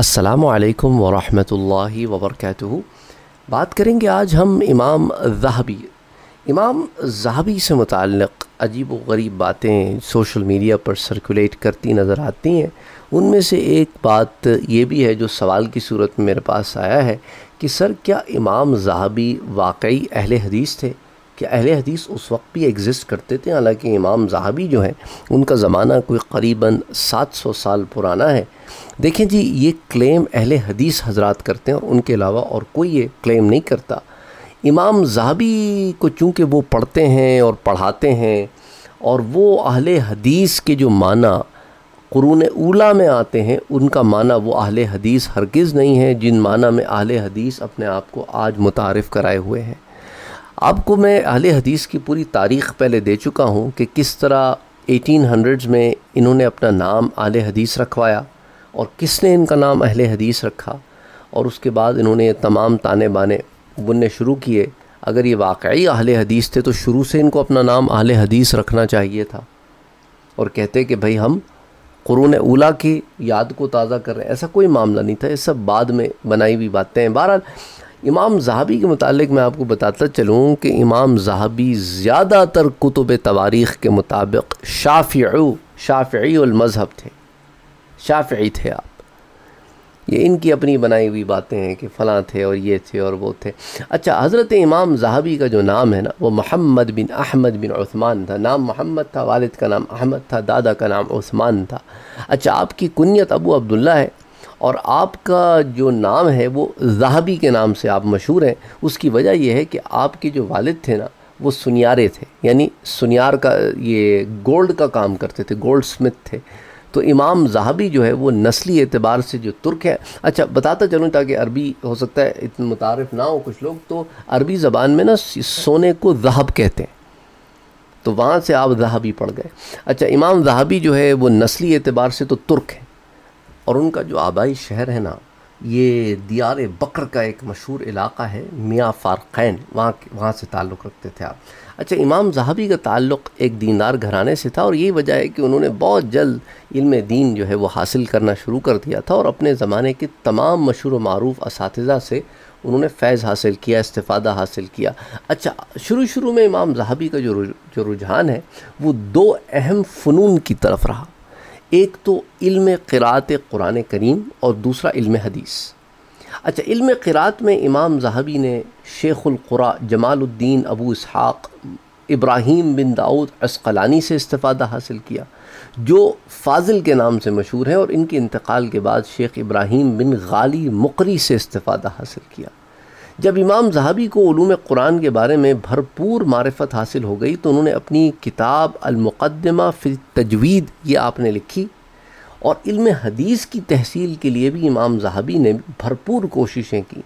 असलकम वरहि वबरक बात करेंगे आज हम इमाम जहबी इमाम जहबी से मुतक़ अजीब व गरीब बातें सोशल मीडिया पर सर्कुलेट करती नज़र आती हैं उनमें से एक बात ये भी है जो सवाल की सूरत में मेरे पास आया है कि सर क्या इमाम जहबी वाकई अहल हदीस थे कि अहले हदीस उस वक्त भी एग्ज़िस्ट करते थे हालांकि इमाम जहाबी जो है उनका ज़माना कोई करीबन 700 साल पुराना है देखें जी ये क्लेम अहल हदीस हजरात करते हैं और उनके अलावा और कोई ये क्लेम नहीं करता इमाम जहाबी को चूँकि वो पढ़ते हैं और पढ़ाते हैं और वो अहल हदीस के जो माना क़रून उला में आते हैं उनका माना वो अहले हदीस हरगिज़ नहीं है जिन माना में अहले हदीस अपने आप को आज मुतारफ़ कराए हुए हैं आपको मैं अहल हदीस की पूरी तारीख पहले दे चुका हूँ कि किस तरह एटीन हंड्रेड्स में इन्होंने अपना नाम आल हदीस रखवाया और किसने इनका नाम अहल हदीस रखा और उसके बाद इन्होंने तमाम ताने बाने बुनने शुरू किए अगर ये वाकई अहल हदीस थे तो शुरू से इनको अपना नाम अहल हदीस रखना चाहिए था और कहते कि भाई हम क़रून ओला की याद को ताज़ा कर रहे हैं ऐसा कोई मामला नहीं था ये सब बाद में बनाई हुई बातें हैं बहरहाल इमाम जहाबी के मुतालिक मैं आपको बताता चलूँ कि इमाम जहाबी ज़्यादातर कुतुब तवारीख़ के मुताबिक शाफ़ी शाफ़ीमज़हब थे शाफ़ी थे आप ये इनकी अपनी बनाई हुई बातें हैं कि फ़लाँ थे और ये थे और वो थे अच्छा हज़रत इमाम जहाबी का जो नाम है ना वो मोहम्मद बिन अहमद बिन उस्मान था नाम मोहम्मद था वालिद का नाम अहमद था दादा का नाम उस्मान था अच्छा आपकी कुनीत अबू अब्दुल्ला है और आपका जो नाम है वो जहाबी के नाम से आप मशहूर हैं उसकी वजह यह है कि आपके जो वालिद थे ना वो सुनियारे थे यानी सुनियार का ये गोल्ड का काम करते थे गोल्ड स्मिथ थे तो इमाम जहाबी जो है वो नस्ली एतबार से जो तुर्क है अच्छा बताता चलूँ ताकि अरबी हो सकता है इतने मुतारफ़ ना हो कुछ लोग तो अरबी ज़बान में ना सोने को जहाब कहते हैं तो वहाँ से आप जहाबी पढ़ गए अच्छा इमाम जहाबी जो है वो नस्ली एतबार से तो तुर्क हैं और उनका जो आबाई शहर है ना ये दियार बकर का एक मशहूर इलाका है मियाँ फ़ारक़ैन वहाँ वहाँ से ताल्लुक़ रखते थे आप अच्छा इमाम जहाबी का ताल्लुक़ एक दीनदार घराने से था और यही वजह है कि उन्होंने बहुत जल्द इल्म दीन जो है वो हासिल करना शुरू कर दिया था और अपने ज़माने के तमाम मशहूर मरूफ इस से उन्होंने फैज़ हासिल किया इस्तादा हासिल किया अच्छा शुरू शुरू में इमाम जहाबी का जो जो रुझान है वो दो अहम फ़नून की तरफ रहा एक तो इल्म क़रात कुरान करीम और दूसरा इल्म हदीस अच्छा इल्म क़रात में इमाम जहाबी ने शेख़ुल्क़ुरा जमालुद्दीन अबू इसहाक़ इब्राहिम बिन दाऊद असकलानी से इस्तादा हासिल किया जो फाजिल के नाम से मशहूर हैं और इनके इंतकाल के बाद शेख इब्राहीम बिन गाली मुकरी से इस्तादा हासिल किया जब इमाम जहाबी को ूम कुरान के बारे में भरपूर मारफत हासिल हो गई तो उन्होंने अपनी किताब अलमुक़दमा फिर तजवीद ये आपने लिखी और इल्म हदीस की तहसील के लिए भी इमाम जहाबी ने भरपूर कोशिशें की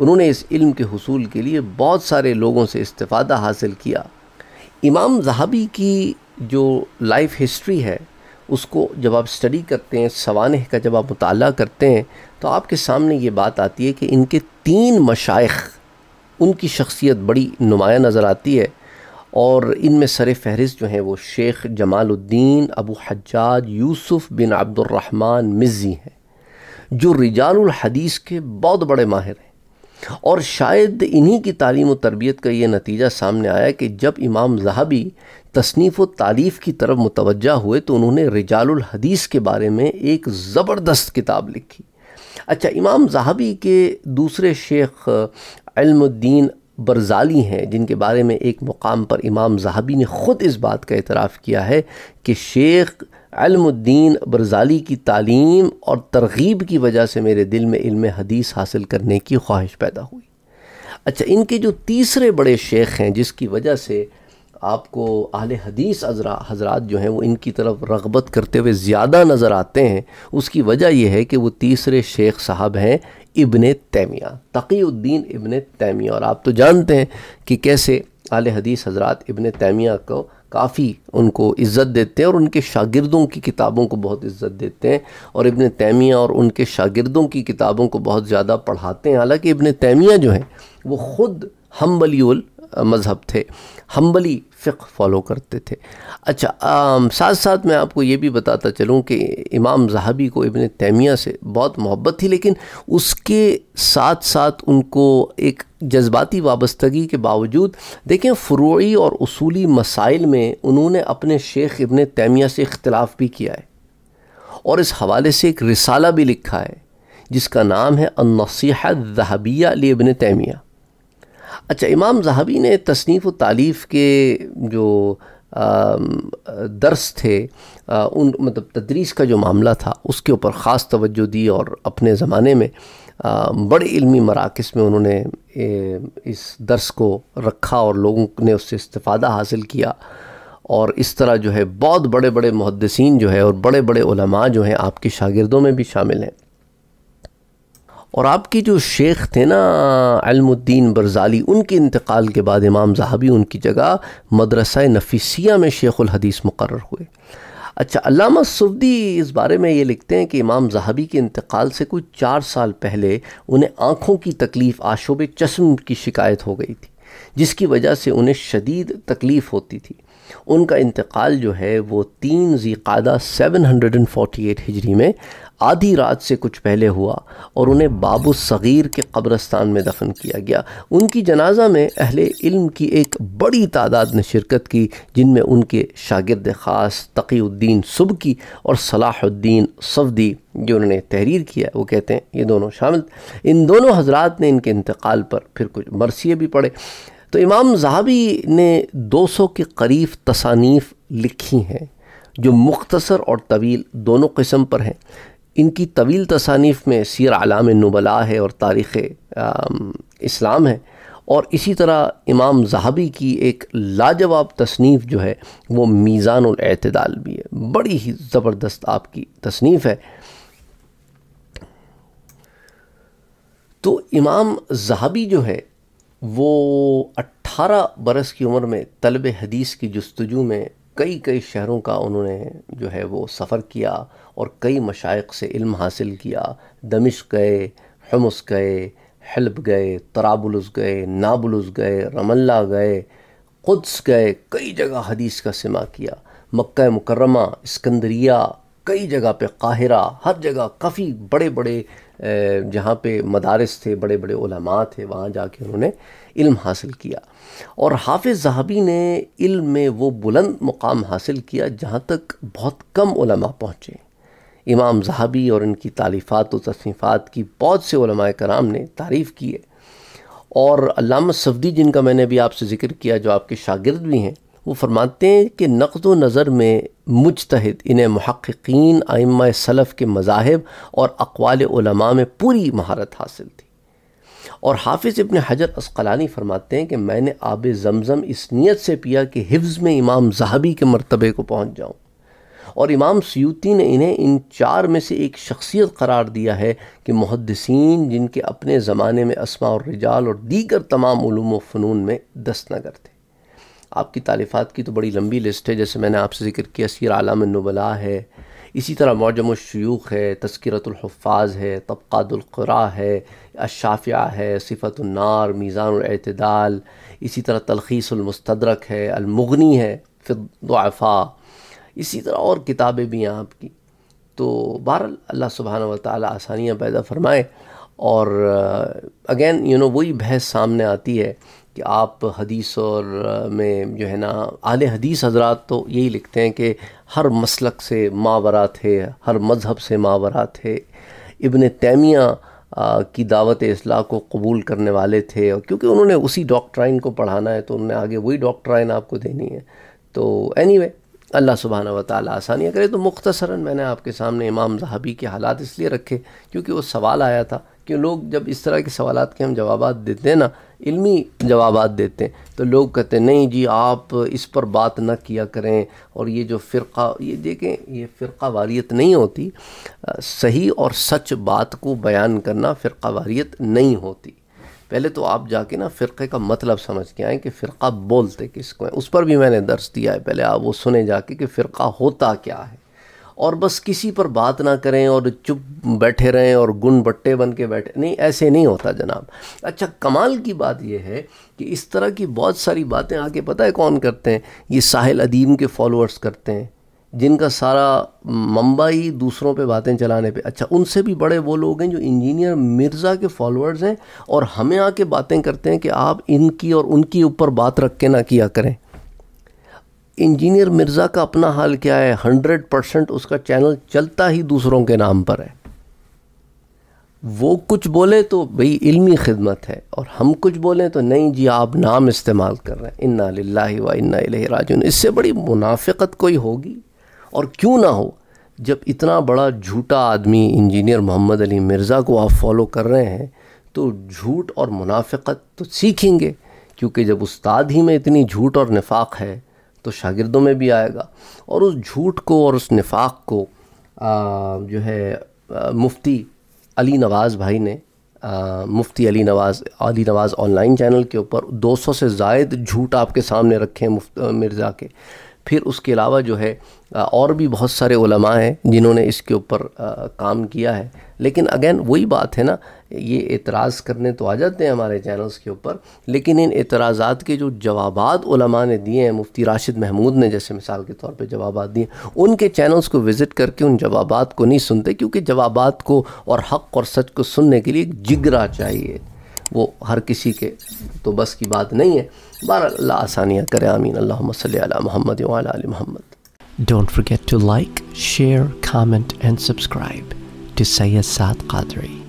उन्होंने इस इल्म के हसूल के लिए बहुत सारे लोगों से इस्ता हासिल किया इमाम जहाबी की जो लाइफ हिस्ट्री है उसको जब आप स्टडी करते हैं सवान का जब आप मुताल करते हैं तो आपके सामने ये बात आती है कि इनके तीन मशाइ उनकी शख्सियत बड़ी नुमाया नज़र आती है और इनमें सर फहरिस्त जो हैं वो शेख जमालुद्दीन अबू हजाज यूसुफ़ बिन अब्दुलरहमान मिज़ी हैं जो रिजाल के बहुत बड़े माहिर हैं और शायद इन्हीं की तालीम तरबियत का ये नतीजा सामने आया कि जब इमाम जहाबी तसनीफ़ व तारीफ़ की तरफ मुतवजा हुए तो उन्होंने रिजाल हदीस के बारे में एक ज़बरदस्त किताब लिखी अच्छा इमाम जहाबी के दूसरे शेख अलमुद्दीन बरजाली हैं जिनके बारे में एक मुकाम पर इमाम जहाबी ने ख़ुद इस बात का एतराफ़ किया है कि शेख अलमुद्दीन बरजाली की तालीम और तरगीब की वजह से मेरे दिल में इल्म हदीस हासिल करने की ख्वाहिश पैदा हुई अच्छा इनके जो तीसरे बड़े शेख हैं जिसकी वजह से आपको आल हदीस अजरा हजरात जो हैं वो इनकी तरफ रगबत करते हुए ज़्यादा नज़र आते हैं उसकी वजह यह है कि वो तीसरे शेख साहब हैं इबन तैमिया तकीउद्दीन इबन तैमिया और आप तो जानते हैं कि कैसे आल हदीस हजरत इबन तैमिया को काफ़ी उनको इज़्ज़त देते हैं और उनके शागिर्दों की किताबों को बहुत इज़्ज़त देते हैं और इबन तैमिया और उनके शागिर्दों की किताबों को बहुत ज़्यादा पढ़ाते हैं हालांकि इबन तैमिया जो हैं वो ख़ुद हम्बलील मज़हब थे हम्बली फ़िक फॉलो करते थे अच्छा आ, साथ साथ मैं आपको ये भी बताता चलूँ कि इमाम जहाबी को इबन तैमिया से बहुत मोहब्बत थी लेकिन उसके साथ साथ उनको एक जज्बाती वाबस्तगी के बावजूद देखें फ़्रोई और असूली मसाइल में उन्होंने अपने शेख इबन तैमिया से इख्तलाफ भी किया है और इस हवाले से एक रिसाला भी लिखा है जिसका नाम है अनसीहत जहाबिया इबन तैमिया अच्छा इमाम जहाबी ने तसनीफ़ तालीफ़ के जो दर्स थे आ, उन मतलब तदरीस का जो मामला था उसके ऊपर ख़ास तवज्जो दी और अपने ज़माने में आ, बड़े इल्मी मराकज़ में उन्होंने ए, इस दर्स को रखा और लोगों ने उससे इस्तादा हासिल किया और इस तरह जो है बहुत बड़े बड़े मुहदसिन जो है और बड़े बड़े जो हैं आपके शागिर्दों में भी शामिल हैं और आपके जो शेख थे ना अलमुद्दीन बरजाली उनके इंतकाल के बाद इमाम जहाबी उनकी जगह मदरसा नफीसिया में शेख हदीस मुकर हुए अच्छा अलामा सुफदी इस बारे में ये लिखते हैं कि इमाम जहाबी के इंतकाल से कुछ चार साल पहले उन्हें आँखों की तकलीफ़ आशोब चश्म की शिकायत हो गई थी जिसकी वजह से उन्हें शदीद तकलीफ़ होती थी उनका इंतकाल जो है वो तीन हंड्रेड एंड फोटी एट हिजरी में आधी रात से कुछ पहले हुआ और उन्हें बाबू सग़ीर के कब्रस्तान में दफन किया गया उनकी जनाजा में अहले इल्म की एक बड़ी तादाद ने शिरकत की जिनमें उनके शागिर्द ख़ास तकीउद्दीन सुबकी और सलाहुद्दीन सफदी जो उन्होंने तहरीर किया वो कहते हैं ये दोनों शामिल इन दोनों हजरात ने इनके इंतकाल पर फिर कुछ मरसिए भी पड़े तो इमाम जहाबी ने 200 के करीब तसानीफ लिखी हैं जो मुख्तसर और तवील दोनों किस्म पर हैं इनकी तवील तसानीफ में सीर आलाम नबला है और तारीख़ इस्लाम है और इसी तरह इमाम जहाबी की एक लाजवाब तसनीफ़ जो है वो अतदाल भी है बड़ी ही ज़बरदस्त आपकी तसनीफ़ है तो इमाम जहाबी जो है वो 18 बरस की उम्र में तलब हदीस की जस्तजू में कई कई शहरों का उन्होंने जो है वो सफ़र किया और कई मशाइक से इल्म हासिल किया दमिश गए हमस गए हल्ब गए तराबुलस गए नाबुलस गए रमल्ला गए क़ुद्स गए कई जगह हदीस का सिमा किया मक् मुकरमा इस्कंदरिया कई जगह पे काहिरा हर जगह काफ़ी बड़े बड़े जहाँ पे मदारस थे बड़े बड़े उलमा थे वहाँ जा कर उन्होंने इल्म हासिल किया और हाफिज़ जहाबी ने इल्म में वो बुलंद मुकाम हासिल किया जहाँ तक बहुत कम उलमा पहुँचे इमाम जहाबी और इनकी तालीफ़ात और तसनीफ़ात की बहुत से उलमा कराम ने तारीफ़ की है और सफदी जिनका मैंने भी आपसे ज़िक्र किया जो आपके शागिर्द भी हैं वो फरमाते हैं कि नक़द नज़र में मुजतहद इन्हें महक्कीन आइम्मा सलफ़ के मजाहब और अकवाल में पूरी महारत हासिल थी और हाफिज़ इबन हजर असकलानी फरमाते हैं कि मैंने आब जमज़म इस नीयत से पिया कि हिफ्ज़ में इमाम जहबी के मरतबे को पहुँच जाऊँ और इमाम सयूती ने इन्हें इन चार में से एक शख्सियत करार दिया है कि मुहदसिन जिनके अपने ज़माने में असमा और रिजाल और दीगर तमाम ूम फ़नून में दस्तनगर थे आपकी तालीफ़ात की तो बड़ी लंबी लिस्ट है जैसे मैंने आपसे जिक्र किया सीर आलाम नबला है इसी तरह मौजम शयूख है तस्करतुल्फाज है तबक़ातुल्क़रा है अशाफ़िया है सिफ़तुलनार मीज़ानतदाल इसी तरह तलखीसमस्तरक है अलमुगनी है दुआफा इसी तरह और किताबें भी हैं आपकी तो बहर अल्लाह सुबहान वाली आसानियाँ पैदा फरमाए और अगेन यू नो वही बहस सामने आती है कि आप हदीस और में जो है ना आले हदीस हजरात तो यही लिखते हैं कि हर मसलक से मावरा थे हर मज़हब से मावरा थे इबन तैमिया की दावत असलाह को कबूल करने वाले थे और क्योंकि उन्होंने उसी डॉक्ट्राइन को पढ़ाना है तो उन्होंने आगे वही डॉक्ट्राइन आपको देनी है तो एनी वे अल्लाह सुबहान व आसानियाँ करे तो मुख्तसरा मैंने आपके सामने इमाम जहाबी के हालात इसलिए रखे क्योंकि वो सवाल आया था कि लोग जब इस तरह के सवाल के हम जवाब देते हैं ना इल्मी जवाब देते हैं तो लोग कहते हैं नहीं जी आप इस पर बात ना किया करें और ये जो फ़िरका ये देखें ये फ़िरका वारियत नहीं होती सही और सच बात को बयान करना फ़िरका वारियत नहीं होती पहले तो आप जाके ना फ़िरक़े का मतलब समझ के आएँ कि फ़िरका बोलते किसको हैं उस पर भी मैंने दर्ज दिया है पहले आप वो सुने जाके कि फ़िरका होता क्या है और बस किसी पर बात ना करें और चुप बैठे रहें और गुन बट्टे बन के बैठे नहीं ऐसे नहीं होता जनाब अच्छा कमाल की बात यह है कि इस तरह की बहुत सारी बातें आके पता है कौन करते हैं ये साहिल अदीम के फॉलोअर्स करते हैं जिनका सारा मुंबई दूसरों पे बातें चलाने पे अच्छा उनसे भी बड़े वो लोग हैं जो इंजीनियर मिर्ज़ा के फॉलोअर्स हैं और हमें आके बातें करते हैं कि आप इनकी और उनकी ऊपर बात रख के ना किया करें इंजीनियर मिर्ज़ा का अपना हाल क्या है हंड्रेड परसेंट उसका चैनल चलता ही दूसरों के नाम पर है वो कुछ बोले तो भाई इल्मी खिदमत है और हम कुछ बोलें तो नहीं जी आप नाम इस्तेमाल कर रहे हैं इन्ना व इन्ना राज इससे बड़ी मुनाफ़त कोई होगी और क्यों ना हो जब इतना बड़ा झूठा आदमी इंजीनियर मोहम्मद अली मिर्ज़ा को आप फॉलो कर रहे हैं तो झूठ और मुनाफ़त तो सीखेंगे क्योंकि जब उस्ताद ही में इतनी झूठ और नफाक़ है तो शागिर्दों में भी आएगा और उस झूठ को और उस निफाक को आ, जो है आ, मुफ्ती अली नवाज़ भाई ने आ, मुफ्ती अली नवाज़ अली नवाज़ ऑनलाइन चैनल के ऊपर 200 से जायद झूठ आपके सामने रखे हैं मिर्ज़ा के फिर उसके अलावा जो है और भी बहुत सारे उलमा हैं जिन्होंने इसके ऊपर काम किया है लेकिन अगेन वही बात है ना ये एतराज़ करने तो आ जाते हैं हमारे चैनल्स के ऊपर लेकिन इन एतराज़ात के जो जवाब उलमा ने दिए हैं मुफ्ती राशिद महमूद ने जैसे मिसाल के तौर पे जवाब दिए उनके चैनल्स को विज़िट करके उन जवाब को नहीं सुनते क्योंकि जवाब को और हक़ और सच को सुनने के लिए एक जिगरा चाहिए वो हर किसी के तो बस की बात नहीं है बार अल्लाह आसानियाँ करे आमीन अल्लाह मसल महमद महमद don't forget to like share comment and subscribe to Syed सात कादरी